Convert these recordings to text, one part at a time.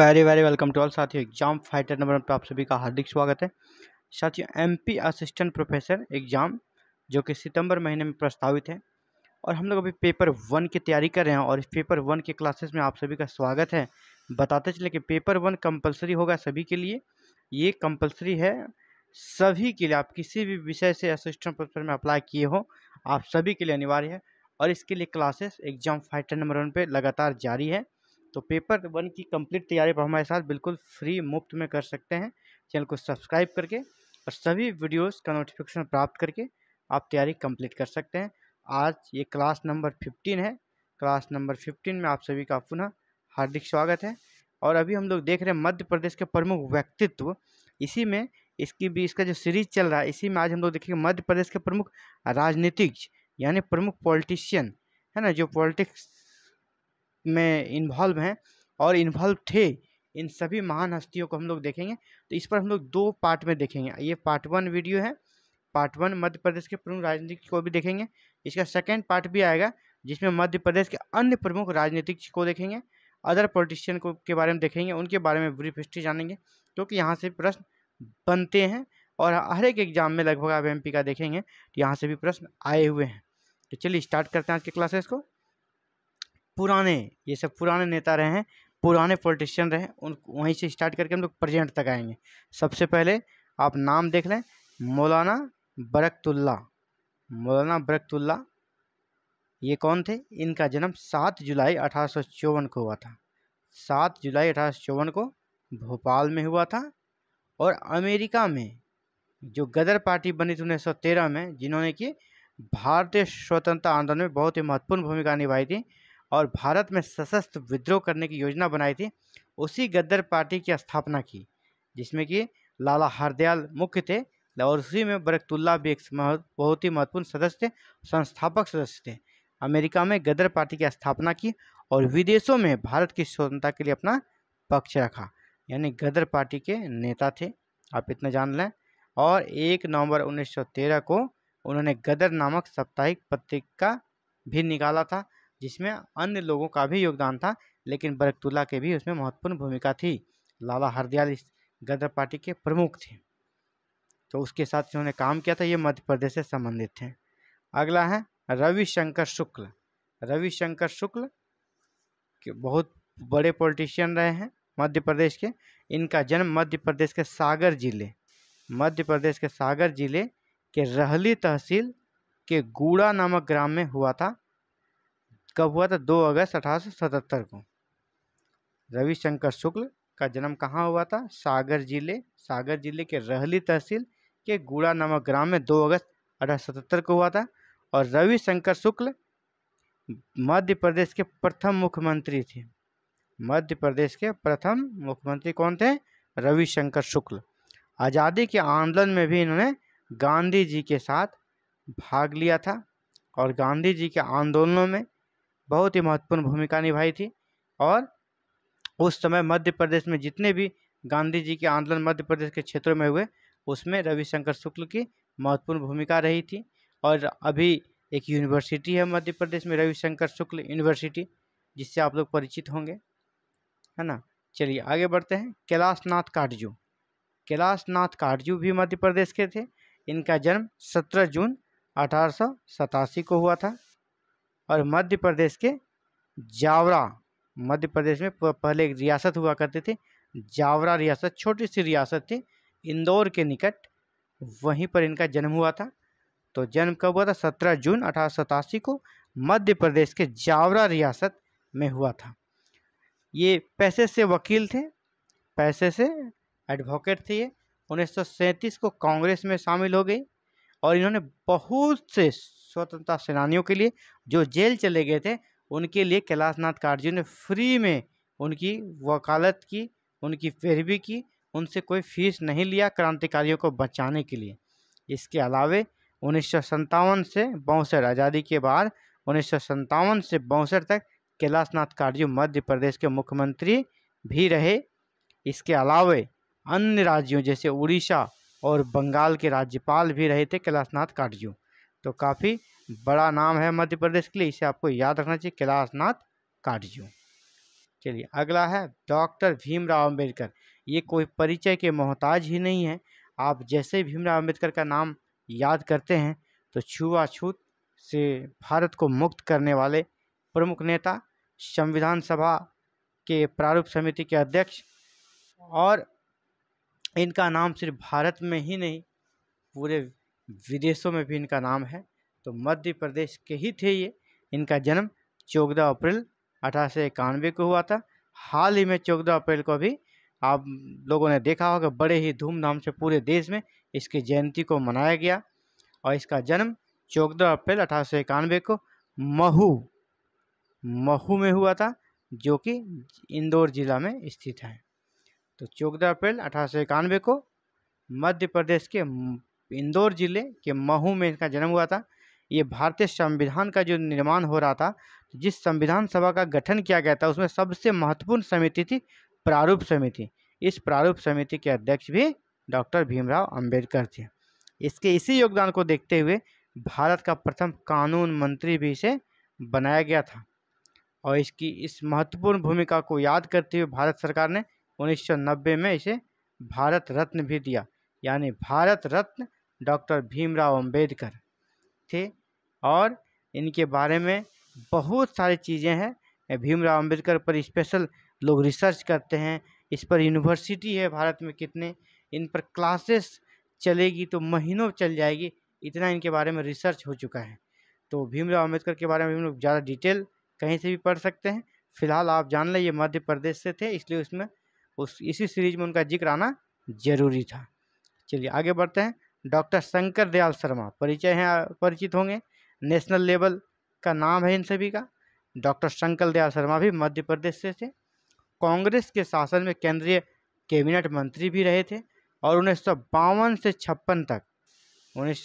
very very welcome to all साथियों exam fighter number पर आप सभी का हार्दिक स्वागत है साथियों एमपी असिस्टेंट प्रोफेसर एग्जाम जो कि सितंबर महीने में प्रस्तावित है और हम लोग अभी पेपर वन की तैयारी कर रहे हैं और इस पेपर वन के क्लासेस में आप सभी का स्वागत है बताते चले कि पेपर वन कंपलसरी होगा सभी के लिए ये कंपलसरी है सभी के लिए आप किसी भी विषय से असिस्टेंट प्रोफेसर में अप्लाई किए हो आप सभी के लिए अनिवार्य है और इसके लिए classes exam fighter number one पर लगातार जारी है तो पेपर वन की कंप्लीट तैयारी पर हमारे साथ बिल्कुल फ्री मुफ्त में कर सकते हैं चैनल को सब्सक्राइब करके और सभी वीडियोस का नोटिफिकेशन प्राप्त करके आप तैयारी कंप्लीट कर सकते हैं आज ये क्लास नंबर फिफ्टीन है क्लास नंबर फिफ्टीन में आप सभी का पुनः हार्दिक स्वागत है और अभी हम लोग देख रहे हैं मध्य प्रदेश के प्रमुख व्यक्तित्व इसी में इसकी भी इसका जो सीरीज चल रहा है इसी में आज हम लोग देखेंगे मध्य प्रदेश के प्रमुख राजनीतिज्ञ यानी प्रमुख पॉलिटिशियन है ना जो पॉलिटिक्स में इन्वॉल्व हैं और इन्वॉल्व थे इन सभी महान हस्तियों को हम लोग देखेंगे तो इस पर हम लोग दो पार्ट में देखेंगे ये पार्ट वन वीडियो है पार्ट वन मध्य प्रदेश के प्रमुख राजनीतिक को भी देखेंगे इसका सेकेंड पार्ट भी आएगा जिसमें मध्य प्रदेश के अन्य प्रमुख राजनीतिक को देखेंगे अदर पॉलिटिशियन को के बारे में देखेंगे उनके बारे में ब्रीफ हिस्ट्री जानेंगे क्योंकि यहाँ से प्रश्न बनते हैं और हर एक एग्जाम में लगभग आप एम का देखेंगे तो यहाँ से भी प्रश्न आए हुए हैं तो चलिए स्टार्ट करते हैं आज के क्लासेस को पुराने ये सब पुराने नेता रहे हैं पुराने पॉलिटिशियन रहे हैं उन वहीं से स्टार्ट करके हम लोग प्रेजेंट तक आएंगे सबसे पहले आप नाम देख लें मौलाना बरकतुल्ला मौलाना बरकतुल्ला ये कौन थे इनका जन्म सात जुलाई अठारह को हुआ था सात जुलाई अठारह को भोपाल में हुआ था और अमेरिका में जो गदर पार्टी बनी थी उन्नीस में जिन्होंने कि भारतीय स्वतंत्रता आंदोलन में बहुत ही महत्वपूर्ण भूमिका निभाई थी और भारत में सशस्त्र विद्रोह करने की योजना बनाई थी उसी गद्दर पार्टी की स्थापना की जिसमें कि लाला हरदयाल मुख्य थे और उसी में बरकतुल्ला भी एक बहुत ही महत्वपूर्ण सदस्य थे संस्थापक सदस्य थे अमेरिका में गदर पार्टी की स्थापना की और विदेशों में भारत की स्वतंत्रता के लिए अपना पक्ष रखा यानी गदर पार्टी के नेता थे आप इतना जान लें और एक नवंबर 1913 को उन्होंने गदर नामक साप्ताहिक पत्रिका भी निकाला था जिसमें अन्य लोगों का भी योगदान था लेकिन बरकतुल्ला के भी उसमें महत्वपूर्ण भूमिका थी लाला हरदयाल इस गदर पार्टी के प्रमुख थे तो उसके साथ जिन्होंने काम किया था ये मध्य प्रदेश से संबंधित थे अगला है रविशंकर शुक्ल रविशंकर शुक्ल के बहुत बड़े पॉलिटिशियन रहे हैं मध्य प्रदेश के इनका जन्म मध्य प्रदेश के सागर जिले मध्य प्रदेश के सागर जिले के रहली तहसील के गुड़ा नामक ग्राम में हुआ था कब हुआ था दो अगस्त अठारह सतहत्तर को रविशंकर शुक्ल का जन्म कहाँ हुआ था सागर जिले सागर जिले के रहली तहसील के गुड़ा नामक ग्राम में दो अगस्त अठारह सतहत्तर को हुआ था और रविशंकर शुक्ल मध्य प्रदेश के प्रथम मुख्यमंत्री थे मध्य प्रदेश के प्रथम मुख्यमंत्री कौन थे रविशंकर शुक्ल आज़ादी के आंदोलन में भी इन्होंने गांधी जी के साथ भाग लिया था और गांधी जी के आंदोलनों में बहुत ही महत्वपूर्ण भूमिका निभाई थी और उस समय मध्य प्रदेश में जितने भी गांधी जी के आंदोलन मध्य प्रदेश के क्षेत्रों में हुए उसमें रविशंकर शुक्ल की महत्वपूर्ण भूमिका रही थी और अभी एक यूनिवर्सिटी है मध्य प्रदेश में रविशंकर शुक्ल यूनिवर्सिटी जिससे आप लोग परिचित होंगे है ना चलिए आगे बढ़ते हैं कैलाश नाथ काटजू कैलाश नाथ काटजू भी मध्य प्रदेश के थे इनका जन्म 17 जून अठारह को हुआ था और मध्य प्रदेश के जावरा मध्य प्रदेश में पहले एक रियासत हुआ करते थे जावरा रियासत छोटी सी रियासत थी इंदौर के निकट वहीं पर इनका जन्म हुआ था तो जन्म कब हुआ था सत्रह जून अठारह को मध्य प्रदेश के जावरा रियासत में हुआ था ये पैसे से वकील थे पैसे से एडवोकेट थे ये उन्नीस को कांग्रेस में शामिल हो गई और इन्होंने बहुत से स्वतंत्रता सेनानियों के लिए जो जेल चले गए थे उनके लिए कैलाश नाथ ने फ्री में उनकी वकालत की उनकी पैरवी की उनसे कोई फीस नहीं लिया क्रांतिकारियों को बचाने के लिए इसके अलावे उन्नीस से बौसठ आज़ादी के बाद उन्नीस से बौसठ तक कैलाश नाथ कार्जू मध्य प्रदेश के मुख्यमंत्री भी रहे इसके अलावे अन्य राज्यों जैसे उड़ीसा और बंगाल के राज्यपाल भी रहे थे कैलाश नाथ कार्जू तो काफ़ी बड़ा नाम है मध्य प्रदेश के लिए इसे आपको याद रखना चाहिए कैलाशनाथ काटजू चलिए अगला है डॉक्टर भीमराव अंबेडकर ये कोई परिचय के मोहताज ही नहीं है आप जैसे भीमराव अंबेडकर का नाम याद करते हैं तो छुआछूत से भारत को मुक्त करने वाले प्रमुख नेता संविधान सभा के प्रारूप समिति के अध्यक्ष और इनका नाम सिर्फ भारत में ही नहीं पूरे विदेशों में भी इनका नाम है तो मध्य प्रदेश के ही थे ये इनका जन्म चौदह अप्रैल अठारह सौ इक्यानवे को हुआ था हाल ही में चौदह अप्रैल को भी आप लोगों ने देखा होगा बड़े ही धूमधाम से पूरे देश में इसकी जयंती को मनाया गया और इसका जन्म चौदह अप्रैल अठारह को महू महू में हुआ था जो कि इंदौर जिला में स्थित है तो चौदह अप्रैल अठारह को मध्य प्रदेश के इंदौर ज़िले के महू में इनका जन्म हुआ था ये भारतीय संविधान का जो निर्माण हो रहा था जिस संविधान सभा का गठन किया गया था उसमें सबसे महत्वपूर्ण समिति थी प्रारूप समिति इस प्रारूप समिति के अध्यक्ष भी डॉक्टर भीमराव अंबेडकर थे इसके इसी योगदान को देखते हुए भारत का प्रथम कानून मंत्री भी इसे बनाया गया था और इसकी इस महत्वपूर्ण भूमिका को याद करते हुए भारत सरकार ने 1990 में इसे भारत रत्न भी दिया यानी भारत रत्न डॉक्टर भीमराव अंबेडकर थे और इनके बारे में बहुत सारी चीज़ें हैं भीमराव अंबेडकर पर स्पेशल लोग रिसर्च करते हैं इस पर यूनिवर्सिटी है भारत में कितने इन पर क्लासेस चलेगी तो महीनों चल जाएगी इतना इनके बारे में रिसर्च हो चुका है तो भीमराव अम्बेडकर के बारे में हम लोग ज़्यादा डिटेल कहीं से भी पढ़ सकते हैं फिलहाल आप जान लें ये मध्य प्रदेश से थे इसलिए उसमें उस इसी सीरीज में उनका जिक्र आना ज़रूरी था चलिए आगे बढ़ते हैं डॉक्टर शंकर दयाल शर्मा परिचय हैं परिचित होंगे नेशनल लेवल का नाम है इन सभी का डॉक्टर शंकर दयाल शर्मा भी मध्य प्रदेश से थे कांग्रेस के शासन में केंद्रीय कैबिनेट मंत्री भी रहे थे और उन्नीस से छप्पन तक उन्नीस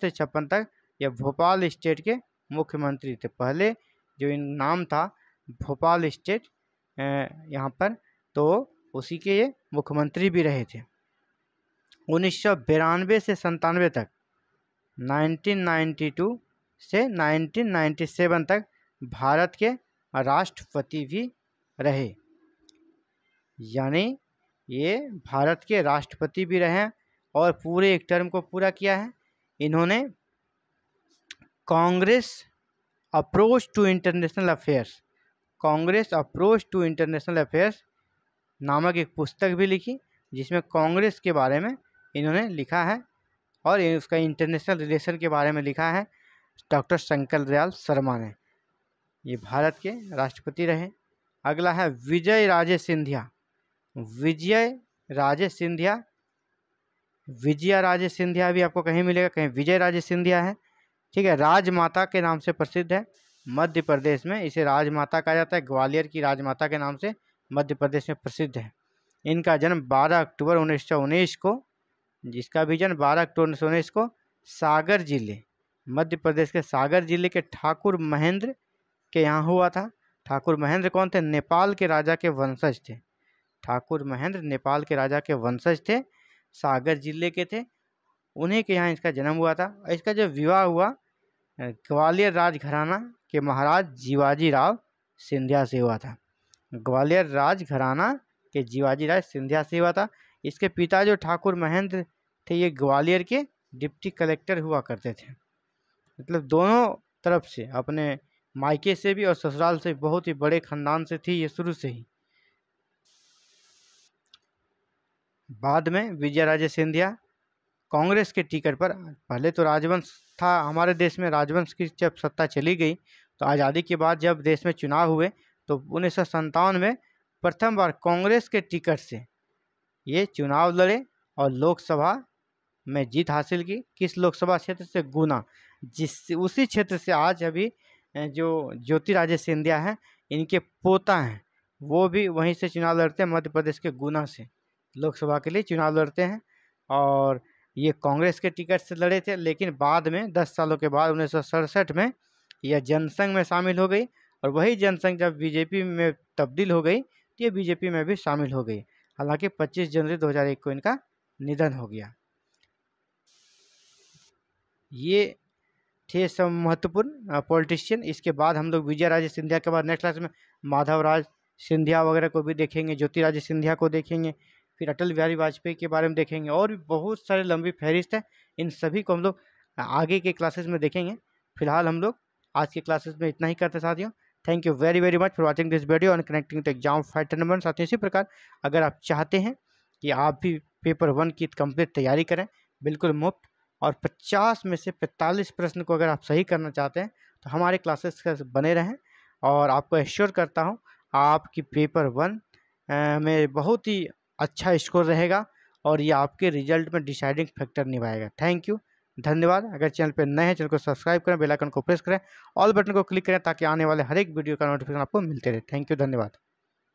से छप्पन तक यह भोपाल स्टेट के मुख्यमंत्री थे पहले जो इन नाम था भोपाल स्टेट यहाँ पर तो उसी के ये मुख्यमंत्री भी रहे थे उन्नीस से संतानवे तक 1992 से 1997 तक भारत के राष्ट्रपति भी रहे यानी ये भारत के राष्ट्रपति भी रहे और पूरे एक टर्म को पूरा किया है इन्होंने Congress approach to international affairs Congress approach to international affairs नामक एक पुस्तक भी लिखी जिसमें कांग्रेस के बारे में इन्होंने लिखा है और उसका इंटरनेशनल रिलेशन के बारे में लिखा है डॉक्टर शंकर दयाल शर्मा ने ये भारत के राष्ट्रपति रहे अगला है विजय राजे सिंधिया विजय राजे सिंधिया विजया राजे सिंधिया भी आपको कहीं मिलेगा कहीं विजय राजे सिंधिया है ठीक है राजमाता के नाम से प्रसिद्ध है मध्य प्रदेश में इसे राजमाता कहा जाता है ग्वालियर की राजमाता के नाम से मध्य प्रदेश में प्रसिद्ध है इनका जन्म 12 अक्टूबर उन्नीस को जिसका विजन 12 अक्टूबर उन्नीस सौ उन्नीस को सागर जिले मध्य प्रदेश के सागर जिले के ठाकुर महेंद्र के यहाँ हुआ था ठाकुर महेंद्र कौन थे नेपाल के राजा के वंशज थे ठाकुर महेंद्र नेपाल के राजा के वंशज थे सागर जिले के थे उन्हीं के यहाँ इसका जन्म हुआ था इसका जो विवाह हुआ ग्वालियर राजघराना के महाराज जीवाजी राव सिंधिया से हुआ था ग्वालियर राजघराना के जीवाजी राय सिंधिया से हुआ था इसके पिता जो ठाकुर महेंद्र थे ये ग्वालियर के डिप्टी कलेक्टर हुआ करते थे मतलब दोनों तरफ से अपने मायके से भी और ससुराल से बहुत ही बड़े ख़ानदान से थी ये शुरू से ही बाद में विजय राजे सिंधिया कांग्रेस के टिकट पर पहले तो राजवंश था हमारे देश में राजवंश की जब सत्ता चली गई तो आज़ादी के बाद जब देश में चुनाव हुए तो उन्नीस सौ में प्रथम बार कांग्रेस के टिकट से ये चुनाव लड़े और लोकसभा में जीत हासिल की किस लोकसभा क्षेत्र से गुना जिस उसी क्षेत्र से आज अभी जो ज्योतिराजे सिंधिया हैं इनके पोता हैं वो भी वहीं से चुनाव लड़ते हैं मध्य प्रदेश के गुना से लोकसभा के लिए चुनाव लड़ते हैं और ये कांग्रेस के टिकट से लड़े थे लेकिन बाद में दस सालों के बाद उन्नीस में यह जनसंघ में शामिल हो गई और वही जनसंघ जब बीजेपी में तब्दील हो गई तो ये बीजेपी में भी शामिल हो गई हालांकि 25 जनवरी 2001 को इनका निधन हो गया ये थे सब महत्वपूर्ण पॉलिटिशियन इसके बाद हम लोग विजय राजे सिंधिया के बाद नेक्स्ट क्लास में माधव राज सिंधिया वगैरह को भी देखेंगे ज्योतिराज सिंधिया को देखेंगे फिर अटल बिहारी वाजपेयी के बारे में देखेंगे और भी बहुत सारे लंबी फहरिस्त हैं इन सभी को हम लोग आगे के क्लासेस में देखेंगे फिलहाल हम लोग आज के क्लासेस में इतना ही करते साथियों thank you very very much for watching this video and connecting the exam fighter number साथ इसी प्रकार अगर आप चाहते हैं कि आप भी पेपर वन की कंप्लीट तैयारी करें बिल्कुल मुफ्त और 50 में से 45 प्रश्न को अगर आप सही करना चाहते हैं तो हमारे क्लासेस का बने रहें और आपको एश्योर करता हूँ आपकी पेपर वन में बहुत ही अच्छा स्कोर रहेगा और ये आपके रिजल्ट में डिसाइडिंग फैक्टर निभाएगा थैंक यू धन्यवाद अगर चैनल पर नए हैं चैनल को सब्सक्राइब करें बेल आइकन को प्रेस करें ऑल बटन को क्लिक करें ताकि आने वाले हर एक वीडियो का नोटिफिकेशन आपको मिलते रहे थैंक यू धन्यवाद